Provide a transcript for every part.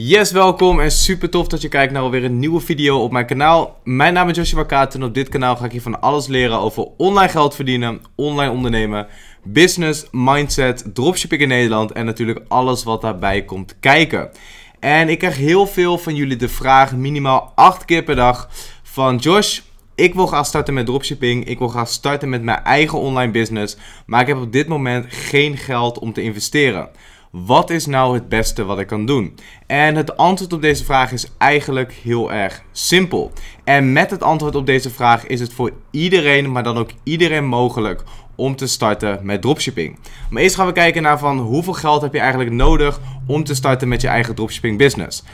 Yes, welkom en super tof dat je kijkt naar alweer een nieuwe video op mijn kanaal. Mijn naam is Joshua Kaat en op dit kanaal ga ik je van alles leren over online geld verdienen, online ondernemen, business, mindset, dropshipping in Nederland en natuurlijk alles wat daarbij komt kijken. En ik krijg heel veel van jullie de vraag, minimaal 8 keer per dag, van Josh, ik wil gaan starten met dropshipping. Ik wil gaan starten met mijn eigen online business. Maar ik heb op dit moment geen geld om te investeren wat is nou het beste wat ik kan doen? En het antwoord op deze vraag is eigenlijk heel erg simpel. En met het antwoord op deze vraag is het voor iedereen, maar dan ook iedereen mogelijk om te starten met dropshipping. Maar eerst gaan we kijken naar van hoeveel geld heb je eigenlijk nodig om te starten met je eigen dropshipping business.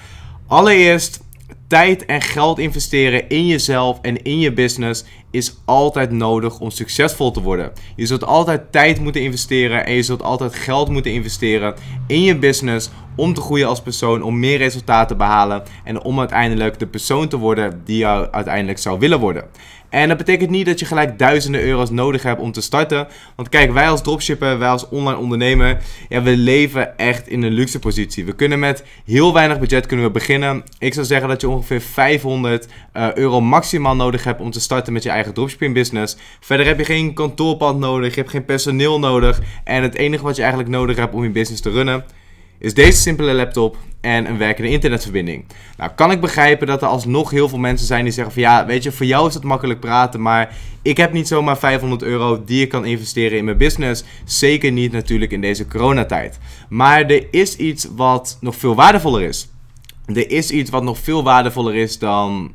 Allereerst tijd en geld investeren in jezelf en in je business is altijd nodig om succesvol te worden. Je zult altijd tijd moeten investeren en je zult altijd geld moeten investeren in je business om te groeien als persoon, om meer resultaten te behalen en om uiteindelijk de persoon te worden die je uiteindelijk zou willen worden. En dat betekent niet dat je gelijk duizenden euro's nodig hebt om te starten. Want kijk, wij als dropshipper, wij als online ondernemer, ja, we leven echt in een luxe positie. We kunnen met heel weinig budget kunnen we beginnen. Ik zou zeggen dat je ongeveer 500 eh, euro maximaal nodig hebt om te starten met je eigen eigen dropshipping business. Verder heb je geen kantoorpand nodig, je hebt geen personeel nodig. En het enige wat je eigenlijk nodig hebt om je business te runnen is deze simpele laptop en een werkende internetverbinding. Nou, kan ik begrijpen dat er alsnog heel veel mensen zijn die zeggen van ja, weet je, voor jou is het makkelijk praten, maar ik heb niet zomaar 500 euro die ik kan investeren in mijn business. Zeker niet natuurlijk in deze coronatijd. Maar er is iets wat nog veel waardevoller is. Er is iets wat nog veel waardevoller is dan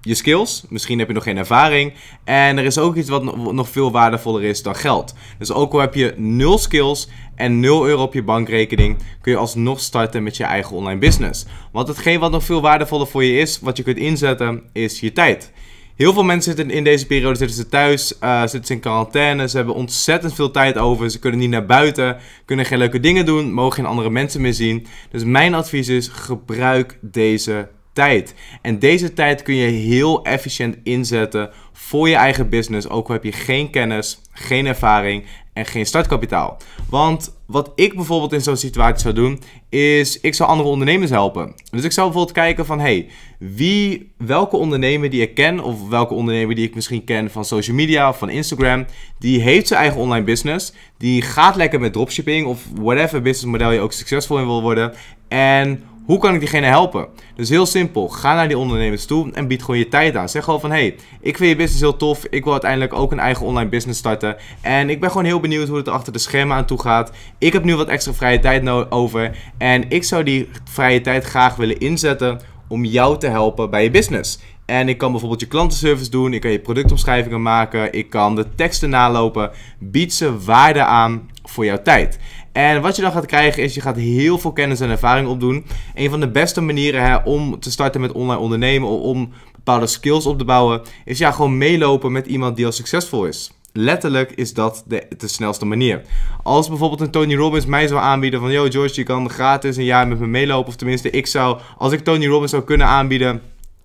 je skills. Misschien heb je nog geen ervaring. En er is ook iets wat nog veel waardevoller is dan geld. Dus ook al heb je nul skills en 0 euro op je bankrekening, kun je alsnog starten met je eigen online business. Want hetgeen wat nog veel waardevoller voor je is, wat je kunt inzetten, is je tijd. Heel veel mensen zitten in deze periode zitten ze thuis, eh, zitten ze in quarantaine. Ze hebben ontzettend veel tijd over. Ze kunnen niet naar buiten, kunnen geen leuke dingen doen, mogen geen andere mensen meer zien. Dus mijn advies is: gebruik deze tijd. En deze tijd kun je heel efficiënt inzetten voor je eigen business, ook al heb je geen kennis, geen ervaring en geen startkapitaal. Want wat ik bijvoorbeeld in zo'n situatie zou doen, is ik zou andere ondernemers helpen. Dus ik zou bijvoorbeeld kijken van, hey, wie, welke ondernemer die ik ken, of welke ondernemer die ik misschien ken van social media, of van Instagram, die heeft zijn eigen online business, die gaat lekker met dropshipping of whatever businessmodel je ook succesvol in wil worden. En hoe kan ik diegene helpen? Dus heel simpel, ga naar die ondernemers toe en bied gewoon je tijd aan. Zeg gewoon van, hey, ik vind je business heel tof, ik wil uiteindelijk ook een eigen online business starten. En ik ben gewoon heel benieuwd hoe het er achter de schermen aan toe gaat. Ik heb nu wat extra vrije tijd over en ik zou die vrije tijd graag willen inzetten om jou te helpen bij je business. En ik kan bijvoorbeeld je klantenservice doen, ik kan je productomschrijvingen maken, ik kan de teksten nalopen. Bied ze waarde aan voor jouw tijd. En wat je dan gaat krijgen is, je gaat heel veel kennis en ervaring opdoen. Een van de beste manieren hè, om te starten met online ondernemen, of om bepaalde skills op te bouwen, is ja, gewoon meelopen met iemand die al succesvol is. Letterlijk is dat de, de, snelste manier. Als bijvoorbeeld een Tony Robbins mij zou aanbieden van... ...yo George, je kan gratis een jaar met me meelopen. Of tenminste, ik zou, als ik Tony Robbins zou kunnen aanbieden...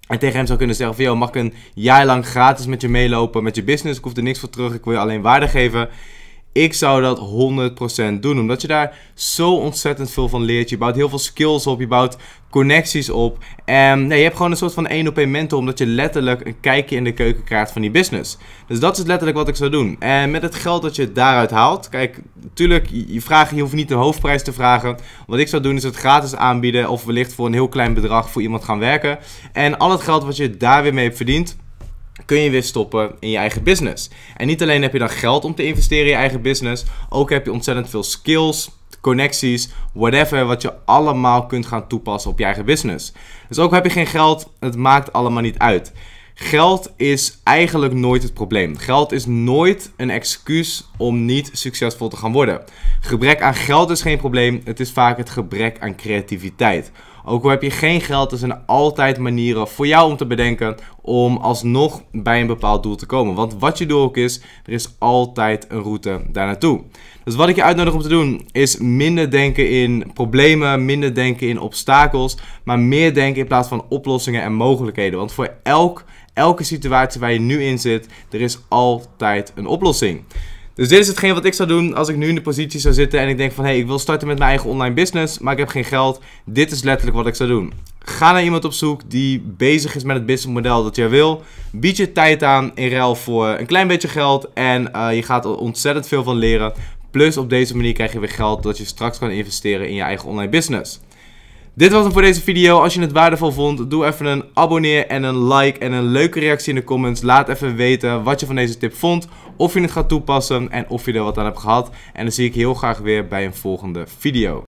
En tegen hem zou kunnen zeggen van, yo, mag ik een jaar lang gratis met je meelopen met je business? Ik hoef er niks voor terug, ik wil je alleen waarde geven. Ik zou dat 100% doen, omdat je daar zo ontzettend veel van leert. Je bouwt heel veel skills op, je bouwt connecties op. En nee, je hebt gewoon een soort van 1 op 1 mentor, omdat je letterlijk een kijkje in de keuken krijgt van die business. Dus dat is letterlijk wat ik zou doen. En met het geld dat je daaruit haalt, kijk, natuurlijk, je, je hoeft niet de hoofdprijs te vragen. Wat ik zou doen is het gratis aanbieden of wellicht voor een heel klein bedrag voor iemand gaan werken. En al het geld wat je daar weer mee hebt verdiend, kun je weer stoppen in je eigen business. En niet alleen heb je dan geld om te investeren in je eigen business, ook heb je ontzettend veel skills, connecties, whatever, wat je allemaal kunt gaan toepassen op je eigen business. Dus ook heb je geen geld, het maakt allemaal niet uit. Geld is eigenlijk nooit het probleem. Geld is nooit een excuus om niet succesvol te gaan worden. Gebrek aan geld is geen probleem, het is vaak het gebrek aan creativiteit. Ook al heb je geen geld, er zijn altijd manieren voor jou om te bedenken om alsnog bij een bepaald doel te komen. Want wat je doel ook is, er is altijd een route daar naartoe. Dus wat ik je uitnodig om te doen, is minder denken in problemen, minder denken in obstakels, maar meer denken in plaats van oplossingen en mogelijkheden. Want voor elk, elke situatie waar je nu in zit, er is altijd een oplossing. Dus dit is hetgeen wat ik zou doen als ik nu in de positie zou zitten en ik denk van hé, hey, ik wil starten met mijn eigen online business, maar ik heb geen geld. Dit is letterlijk wat ik zou doen. Ga naar iemand op zoek die bezig is met het businessmodel dat jij wil. Bied je tijd aan in ruil voor een klein beetje geld en eh, je gaat er ontzettend veel van leren. Plus op deze manier krijg je weer geld dat je straks kan investeren in je eigen online business. Dit was hem voor deze video. Als je het waardevol vond, doe even een abonneer en een like en een leuke reactie in de comments. Laat even weten wat je van deze tip vond, of je het gaat toepassen en of je er wat aan hebt gehad. En dan zie ik heel graag weer bij een volgende video.